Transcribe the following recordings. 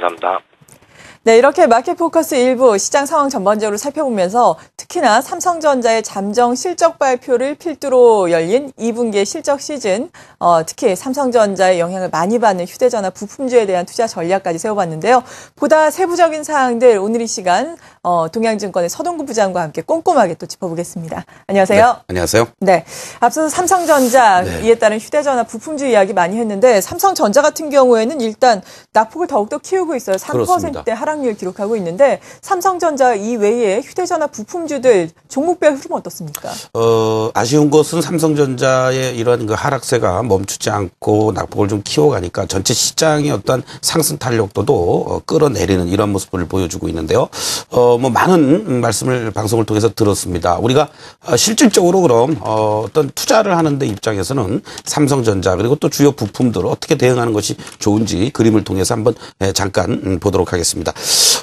감사합니다. 네, 이렇게 마켓 포커스 일부 시장 상황 전반적으로 살펴보면서 특히나 삼성전자의 잠정 실적 발표를 필두로 열린 2분기의 실적 시즌, 어, 특히 삼성전자의 영향을 많이 받는 휴대전화 부품주에 대한 투자 전략까지 세워봤는데요. 보다 세부적인 사항들 오늘 이 시간 어, 동양증권의 서동구 부장과 함께 꼼꼼하게 또 짚어보겠습니다. 안녕하세요. 네, 안녕하세요. 네, 앞서서 삼성전자 네. 이에 따른 휴대전화 부품주 이야기 많이 했는데 삼성전자 같은 경우에는 일단 낙폭을 더욱더 키우고 있어요. 3%대 하락. 하락률 기록하고 있는데 삼성전자 이외에 휴대전화 부품주들 종목별 흐름 어떻습니까? 어, 아쉬운 것은 삼성전자의 이런 그 하락세가 멈추지 않고 낙폭을 좀 키워가니까 전체 시장의 어떤 상승 탄력도도 어, 끌어내리는 이런 모습을 보여주고 있는데요. 어, 뭐 많은 말씀을 방송을 통해서 들었습니다. 우리가 어, 실질적으로 그럼 어, 어떤 투자를 하는데 입장에서는 삼성전자 그리고 또 주요 부품들 어떻게 대응하는 것이 좋은지 그림을 통해서 한번 예, 잠깐 음, 보도록 하겠습니다.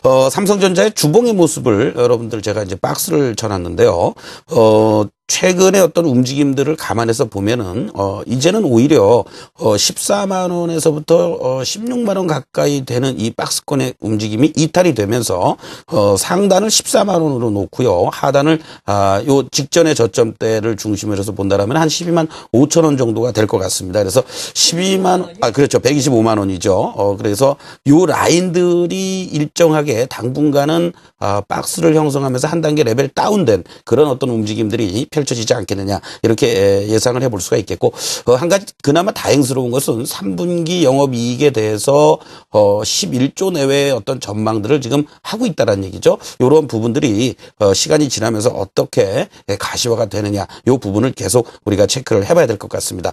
어, 삼성전자의 주봉의 모습을 여러분들 제가 이제 박스를 쳐놨는데요. 어, 최근의 어떤 움직임들을 감안해서 보면은 어 이제는 오히려 어 14만 원에서부터 어 16만 원 가까이 되는 이 박스권의 움직임이 이탈이 되면서 어 상단을 14만 원으로 놓고요. 하단을 아 요 직전의 저점대를 중심으로 해서 본다라면 한 12만 5천 원 정도가 될 것 같습니다. 그래서 12만 아 그렇죠. 125만 원이죠. 어 그래서 요 라인들이 일정하게 당분간은 아 박스를 형성하면서 한 단계 레벨 다운된 그런 어떤 움직임들이 펼쳐지지 않겠느냐 이렇게 예상을 해볼 수가 있겠고 어, 한 가지 그나마 다행스러운 것은 3분기 영업이익에 대해서 11조 어, 내외의 어떤 전망들을 지금 하고 있다는 라 얘기죠. 이런 부분들이 어, 시간이 지나면서 어떻게 가시화가 되느냐 이 부분을 계속 우리가 체크를 해봐야 될 것 같습니다.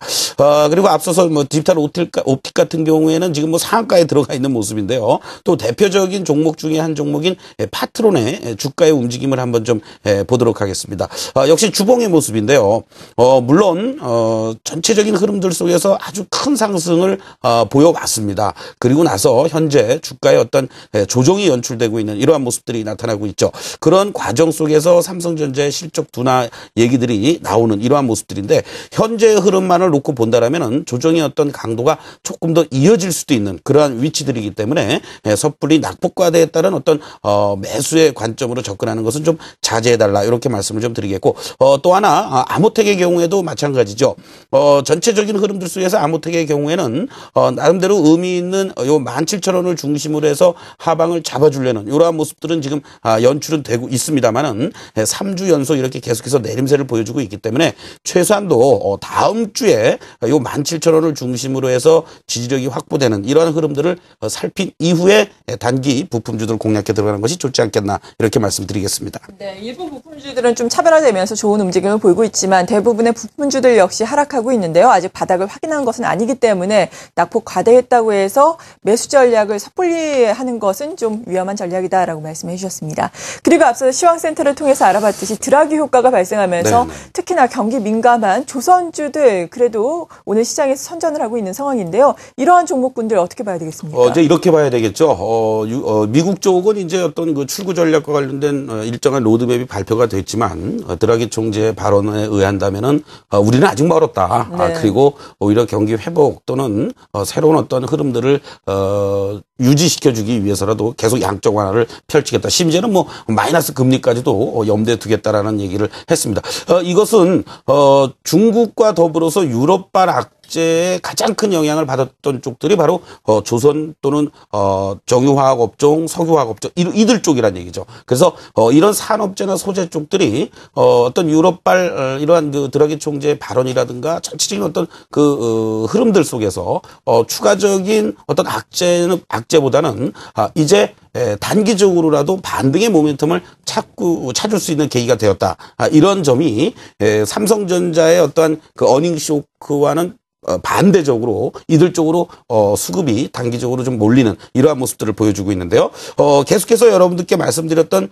그리고 앞서서 뭐 디지털 옵틱, 옵틱 같은 경우에는 지금 뭐 상한가에 들어가 있는 모습인데요. 또 대표적인 종목 중에 한 종목인 파트론의 주가의 움직임을 한번 좀 보도록 하겠습니다. 역시 주봉 시총의 모습인데요. 어, 물론 어, 전체적인 흐름들 속에서 아주 큰 상승을 어, 보여왔습니다. 그리고 나서 현재 주가의 어떤 예, 조정이 연출되고 있는 이러한 모습들이 나타나고 있죠. 그런 과정 속에서 삼성전자의 실적 둔화 얘기들이 나오는 이러한 모습들인데 현재의 흐름만을 놓고 본다면은 조정의 어떤 강도가 조금 더 이어질 수도 있는 그러한 위치들이기 때문에 예, 섣불리 낙폭과대에 따른 어떤 어, 매수의 관점으로 접근하는 것은 좀 자제해달라 이렇게 말씀을 좀 드리겠고 어, 또또 하나 아, 암호택의 경우에도 마찬가지죠. 어, 전체적인 흐름들 속에서 아호택의 경우에는 어, 나름대로 의미 있는 요 17,000원을 중심으로 해서 하방을 잡아주려는 이러한 모습들은 지금 아, 연출은 되고 있습니다만은 3주 예, 연속 이렇게 계속해서 내림세를 보여주고 있기 때문에 최소한도 어, 다음 주에 요 17,000원을 중심으로 해서 지지력이 확보되는 이러한 흐름들을 어, 살핀 이후에 예, 단기 부품주들 공략해 들어가는 것이 좋지 않겠나 이렇게 말씀드리겠습니다. 네, 일본 부품주들은 좀 차별화되면서 좋은 움직임을 보이고 있지만 대부분의 부품주들 역시 하락하고 있는데요. 아직 바닥을 확인한 것은 아니기 때문에 낙폭 과대했다고 해서 매수 전략을 섣불리 하는 것은 좀 위험한 전략이다라고 말씀해 주셨습니다. 그리고 앞서 시황센터를 통해서 알아봤듯이 드라기 효과가 발생하면서 네, 네. 특히나 경기 민감한 조선주들 그래도 오늘 시장에서 선전을 하고 있는 상황인데요. 이러한 종목군들 어떻게 봐야 되겠습니까? 어, 이제 이렇게 봐야 되겠죠. 어, 유, 어, 미국 쪽은 이제 어떤 그 출구 전략과 관련된 어, 일정한 로드맵이 발표가 됐지만 어, 드라기 총재 이제 발언에 의한다면은 어, 우리는 아직 멀었다. 아, 네. 아, 그리고 오히려 경기 회복 또는 어, 새로운 어떤 흐름들을 어, 유지시켜주기 위해서라도 계속 양적 완화를 펼치겠다. 심지어는 뭐 마이너스 금리까지도 어, 염두에 두겠다라는 얘기를 했습니다. 어, 이것은 어, 중국과 더불어서 유럽발 악 경제에 가장 큰 영향을 받았던 쪽들이 바로 어, 조선 또는 어, 정유화학 업종, 석유화학 업종 이, 들 쪽이란 얘기죠. 그래서 어, 이런 산업재나 소재 쪽들이 어, 떤 유럽발 어, 이러한 그 드라기 총재의 발언이라든가 전체적인 어떤 그 어, 흐름들 속에서 어, 추가적인 어떤 악재는 악재보다는 아, 이제 에, 단기적으로라도 반등의 모멘텀을 찾고 찾을 수 있는 계기가 되었다. 아, 이런 점이 에, 삼성전자의 어떠한 그 어닝 쇼크와는 어, 반대적으로 이들 쪽으로 어, 수급이 단기적으로 좀 몰리는 이러한 모습들을 보여주고 있는데요. 어, 계속해서 여러분들께 말씀드렸던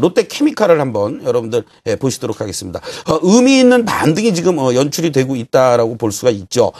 롯데케미칼을 한번 여러분들 예, 보시도록 하겠습니다. 의미 있는 반등이 지금 연출이 되고 있다라고 볼 수가 있죠.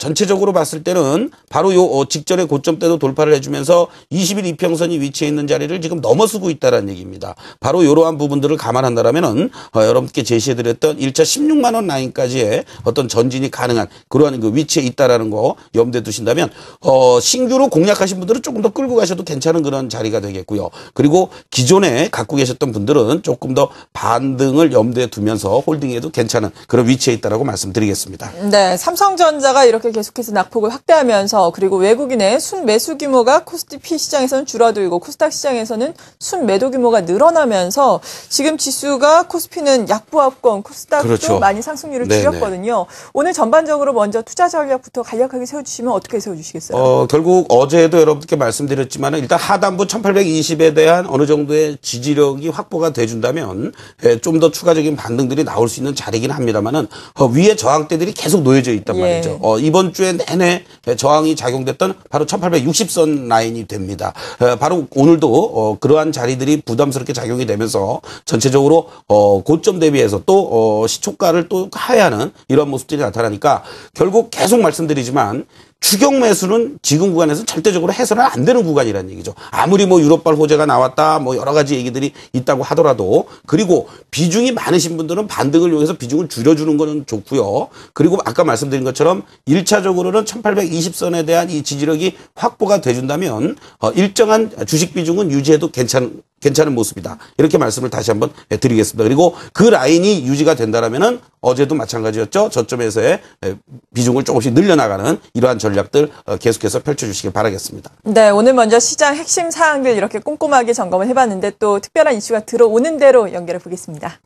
전체적으로 봤을 때는 바로 요직전에 고점 때도 돌파를 해주면서 20일 이평선이 위치해 있는 자리를 지금 넘어서고 있다는 얘기입니다. 바로 이러한 부분들을 감안한다면 은 여러분께 제시해드렸던 1차 16만 원 라인까지의 어떤 전진이 가능한 그런 요구하는 그 위치에 있다라는 거 염두에 두신다면 어 신규로 공략하신 분들은 조금 더 끌고 가셔도 괜찮은 그런 자리가 되겠고요. 그리고 기존에 갖고 계셨던 분들은 조금 더 반등을 염두에 두면서 홀딩해도 괜찮은 그런 위치에 있다라고 말씀드리겠습니다. 네, 삼성전자가 이렇게 계속해서 낙폭을 확대하면서 그리고 외국인의 순 매수 규모가 코스피 시장에서는 줄어들고 코스닥 시장에서는 순 매도 규모가 늘어나면서 지금 지수가 코스피는 약보합권, 코스닥도 그렇죠. 많이 상승률을 네네. 네. 줄였거든요. 오늘 전반적으로 뭐 먼저 투자 전략부터 간략하게 세워주시면 어떻게 세워주시겠어요? 어, 결국 어제도 여러분께 말씀드렸지만 일단 하단부 1820에 대한 어느 정도의 지지력이 확보가 돼준다면 예, 좀더 추가적인 반등들이 나올 수 있는 자리긴 합니다만은 어, 위에 저항대들이 계속 놓여져 있단 예. 말이죠. 어, 이번 주에 내내 예, 저항이 작용됐던 바로 1860선 라인이 됩니다. 에, 어, 바로 오늘도 어, 그러한 자리들이 부담스럽게 작용이 되면서 전체적으로 어, 고점 대비해서 또 어, 시초가를 또하야하는 이런 모습들이 나타나니까 결국 계속 말씀드리지만 추격 매수는 지금 구간에서 절대적으로 해서는 안 되는 구간이라는 얘기죠. 아무리 뭐 유럽발 호재가 나왔다 뭐 여러 가지 얘기들이 있다고 하더라도 그리고 비중이 많으신 분들은 반등을 이용해서 비중을 줄여주는 거는 좋고요. 그리고 아까 말씀드린 것처럼 1차적으로는 1820선에 대한 이 지지력이 확보가 돼준다면 어, 일정한 주식 비중은 유지해도 괜찮 괜찮은 모습이다. 이렇게 말씀을 다시 한번 예, 드리겠습니다. 그리고 그 라인이 유지가 된다면은 어제도 마찬가지였죠. 저점에서의 비중을 조금씩 늘려나가는 이러한 전략 전략들 어, 계속해서 펼쳐주시길 바라겠습니다. 네, 오늘 먼저 시장 핵심 사항들 이렇게 꼼꼼하게 점검을 해봤는데 또 특별한 이슈가 들어오는 대로 연결해 보겠습니다.